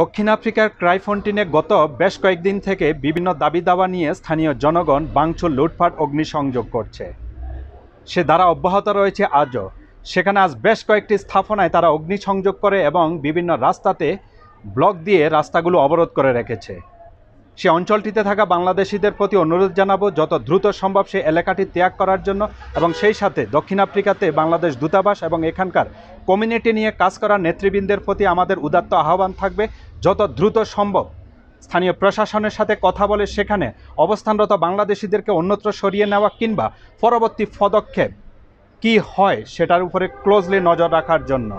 দক্ষিণ আফ্রিকার ক্রাইফন্টিনে গত বেশ কয়েকদিন থেকে বিভিন্ন দাবি দাওয়া নিয়ে স্থানীয় জনগণ বাংছুর লুটফাট অগ্নিসংযোগ করছে সে দ্বারা অব্যাহত রয়েছে আজও সেখানে আজ বেশ কয়েকটি স্থাপনায় তারা অগ্নিসংযোগ করে এবং বিভিন্ন রাস্তাতে ব্লক দিয়ে রাস্তাগুলো অবরোধ করে রেখেছে সে অঞ্চলটিতে থাকা বাংলাদেশিদের প্রতি অনুরোধ জানাবো যত দ্রুত সম্ভব সেই এলাকাটি ত্যাগ করার জন্য এবং সেই সাথে দক্ষিণ আফ্রিকাতে বাংলাদেশ দূতাবাস এবং এখানকার কমিউনিটি নিয়ে কাজ করা নেতৃবৃন্দের প্রতি আমাদের উদাত্ত আহ্বান থাকবে যত দ্রুত সম্ভব স্থানীয় প্রশাসনের সাথে কথা বলে সেখানে অবস্থানরত বাংলাদেশিদেরকে অন্যত্র সরিয়ে নেওয়া কিংবা পরবর্তী পদক্ষেপ কি হয় সেটার উপরে ক্লোজলি নজর রাখার জন্য